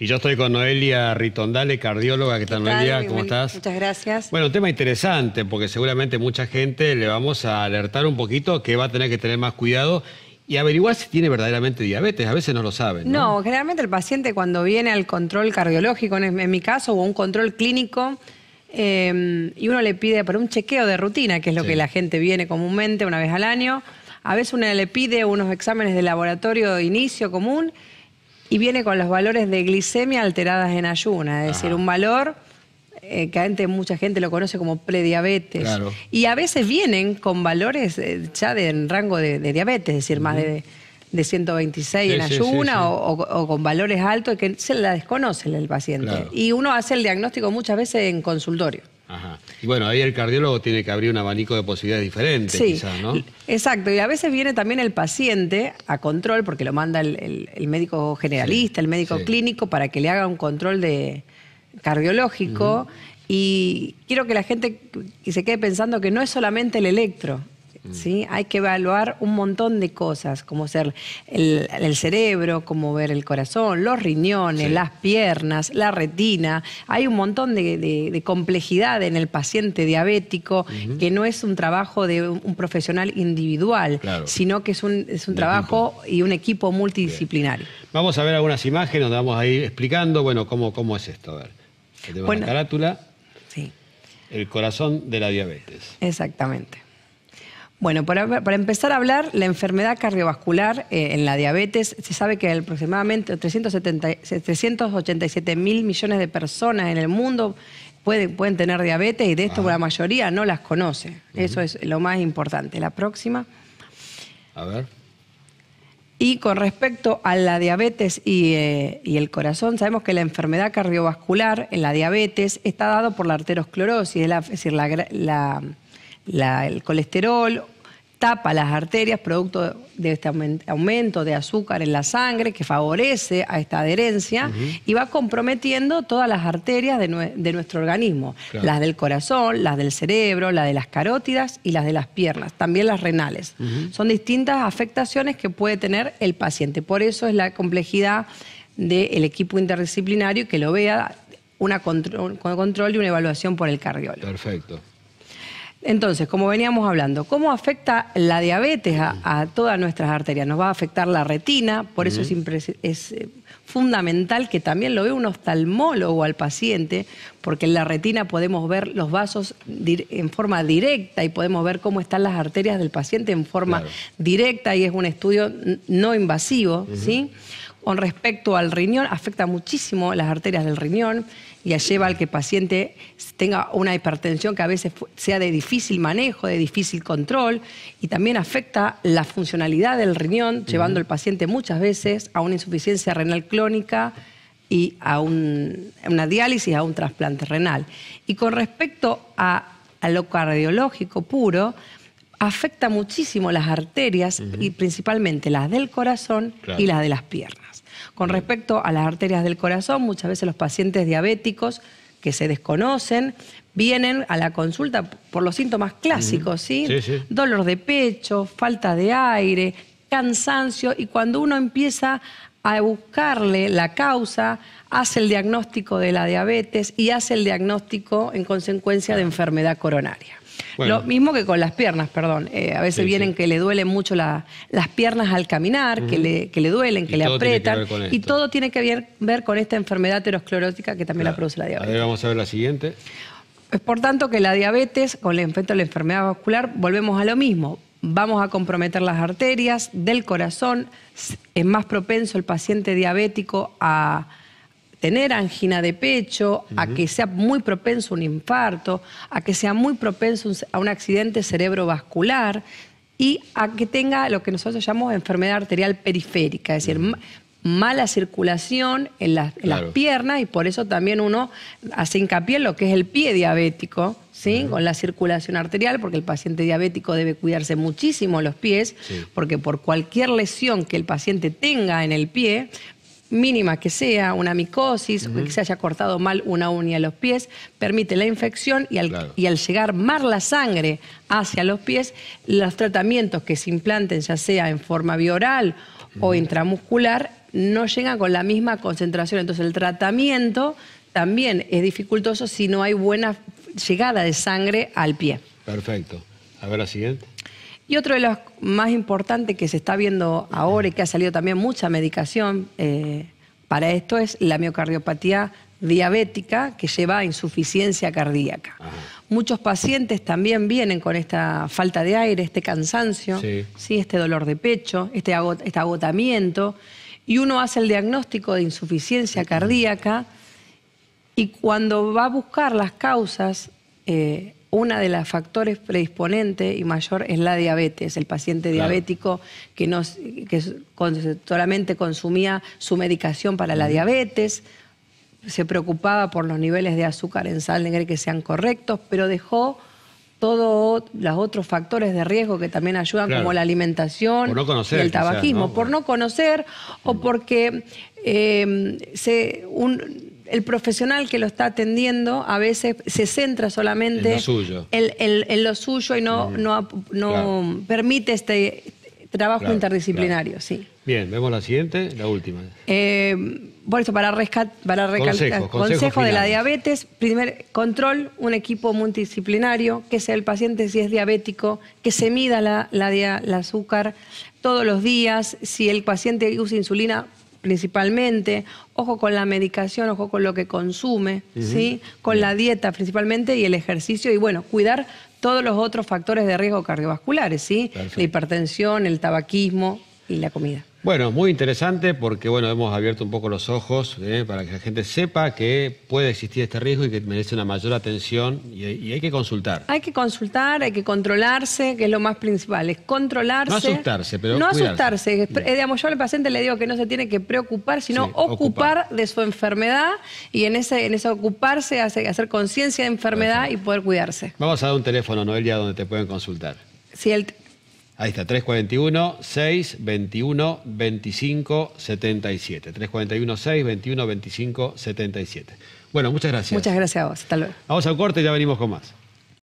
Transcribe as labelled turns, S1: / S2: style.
S1: Y yo estoy con Noelia Ritondale, cardióloga. ¿Qué tal, Noelia? ¿Cómo estás?
S2: Muchas gracias.
S1: Bueno, tema interesante, porque seguramente mucha gente le vamos a alertar un poquito que va a tener que tener más cuidado y averiguar si tiene verdaderamente diabetes, a veces no lo saben.
S2: No, generalmente el paciente cuando viene al control cardiológico, en, mi caso, o un control clínico, eh, y uno le pide para un chequeo de rutina, que es lo que la gente viene comúnmente una vez al año, a veces uno le pide unos exámenes de laboratorio de inicio común y viene con los valores de glicemia alteradas en ayuna, es decir, un valor eh, que a gente mucha gente lo conoce como prediabetes. Y a veces vienen con valores eh, ya en rango de, diabetes, es decir, más de, 126 en ayuna o, con valores altos que se la desconoce el paciente. Y uno hace el diagnóstico muchas veces en consultorio.
S1: Y bueno, ahí el cardiólogo tiene que abrir un abanico de posibilidades diferentes, quizás, ¿no?
S2: Exacto, y a veces viene también el paciente a control, porque lo manda el, médico generalista, el médico clínico, para que le haga un control de cardiológico. Y quiero que la gente se quede pensando que no es solamente el electro, Mm. ¿sí? Hay que evaluar un montón de cosas, como ser el, cerebro, como ver el corazón, los riñones, las piernas, la retina. Hay un montón de, complejidad en el paciente diabético, que no es un trabajo de un, profesional individual, sino que es un, trabajo y un equipo multidisciplinario.
S1: Vamos a ver algunas imágenes, nos vamos a ir explicando, bueno, cómo, cómo es esto. A ver, El corazón de la diabetes.
S2: Exactamente. Bueno, para, empezar a hablar, la enfermedad cardiovascular eh, en la diabetes, se sabe que aproximadamente 387 mil millones de personas en el mundo pueden, tener diabetes y de esto ah. la mayoría no las conoce. Eso es lo más importante. La próxima. A ver. Y con respecto a la diabetes eh, y, el corazón, sabemos que la enfermedad cardiovascular en la diabetes está dado por la arteriosclerosis, es, decir, la la, el colesterol, tapa las arterias, producto de este aumento de azúcar en la sangre que favorece a esta adherencia y va comprometiendo todas las arterias de, nuestro organismo, las del corazón, las del cerebro, las de las carótidas y las de las piernas, también las renales. Son distintas afectaciones que puede tener el paciente, por eso es la complejidad del equipo interdisciplinario que lo vea una control, control y una evaluación por el cardiólogo. Perfecto. Entonces, como veníamos hablando, ¿cómo afecta la diabetes a, todas nuestras arterias? Nos va a afectar la retina, por eso es, eh, fundamental que también lo vea un oftalmólogo al paciente, porque en la retina podemos ver los vasos en forma directa y podemos ver cómo están las arterias del paciente en forma directa y es un estudio no invasivo, ¿sí? Con respecto al riñón, afecta muchísimo las arterias del riñón y lleva al que el paciente tenga una hipertensión que a veces sea de difícil manejo, de difícil control, y también afecta la funcionalidad del riñón, llevando al paciente muchas veces a una insuficiencia renal clónica y a una diálisis, a un trasplante renal. Y con respecto a lo cardiológico puro, afecta muchísimo las arterias y principalmente las del corazón y las de las piernas. Con respecto a las arterias del corazón, muchas veces los pacientes diabéticos que se desconocen vienen a la consulta por los síntomas clásicos, sí Dolor de pecho, falta de aire, cansancio y cuando uno empieza a buscarle la causa, hace el diagnóstico de la diabetes y hace el diagnóstico en consecuencia de enfermedad coronaria. Lo mismo que con las piernas, perdón. Eh, a veces vienen que le duelen mucho las piernas al caminar, que, le, que, le, duelen, que le apretan. y todo tiene que ver, con esta enfermedad aterosclerótica que también la produce la diabetes.
S1: A vamos a ver la siguiente.
S2: por tanto que la diabetes, con el efecto de la enfermedad vascular, volvemos a lo mismo vamos a comprometer las arterias del corazón, es más propenso el paciente diabético a tener angina de pecho, a que sea muy propenso a un infarto, a que sea muy propenso a un accidente cerebrovascular y a que tenga lo que nosotros llamamos enfermedad arterial periférica, es decir, mala circulación en, las, piernas y por eso también uno hace hincapié en lo que es el pie diabético, ¿Sí? con la circulación arterial, porque el paciente diabético debe cuidarse muchísimo los pies, porque por cualquier lesión que el paciente tenga en el pie, mínima que sea, una micosis que se haya cortado mal una uña a los pies, permite la infección y al, y al llegar más la sangre hacia los pies, los tratamientos que se implanten, ya sea en forma bioral o intramuscular, no llegan con la misma concentración. Entonces el tratamiento también es dificultoso si no hay buena llegada de sangre
S1: al pie. Perfecto. A ver la siguiente.
S2: Y otro de los más importantes que se está viendo ahora y que ha salido también mucha medicación eh, para esto es la miocardiopatía diabética que lleva a insuficiencia cardíaca. Muchos pacientes también vienen con esta falta de aire, este cansancio, sí. este dolor de pecho, este, este, agotamiento, y uno hace el diagnóstico de insuficiencia cardíaca y cuando va a buscar las causas, eh, una de las factores predisponentes y mayor es la diabetes. El paciente diabético que, solamente consumía su medicación para la diabetes, se preocupaba por los niveles de azúcar en sangre que sean correctos, pero dejó todos los otros factores de riesgo que también ayudan, como la alimentación y el tabaquismo, por no conocer o porque eh, se, el profesional que lo está atendiendo a veces se centra solamente en lo suyo, y no, mm. no, no permite este trabajo interdisciplinario. Sí.
S1: Bien, vemos la siguiente, la última.
S2: Eh, por eso, para, para recalcar, consejo, consejo, de la diabetes, primer control, un equipo multidisciplinario, que sea el paciente si es diabético, que se mida la, la, la azúcar todos los días, si el paciente usa insulina, principalmente, ojo con la medicación, ojo con lo que consume, ¿sí? con la dieta principalmente y el ejercicio y bueno, cuidar todos los otros factores de riesgo cardiovasculares, ¿sí? la hipertensión, el tabaquismo, y la comida.
S1: Bueno, muy interesante porque bueno, hemos abierto un poco los ojos ¿eh? para que la gente sepa que puede existir este riesgo y que merece una mayor atención y, hay que consultar.
S2: Hay que consultar, hay que controlarse, que es lo más principal, es controlarse. No asustarse,
S1: pero No asustarse.
S2: Eh, yo al paciente le digo que no se tiene que preocupar, sino ocupar, de su enfermedad y en ese, en ocuparse, hace, hacer conciencia de enfermedad y poder cuidarse.
S1: Vamos a dar un teléfono, Noelia, donde te pueden consultar. Sí, el Ahí está, 341 6 21 25 77. 341 6 21 25 77. Bueno, muchas gracias. Muchas gracias a vos. Hasta luego. Vamos a corte y ya venimos con más.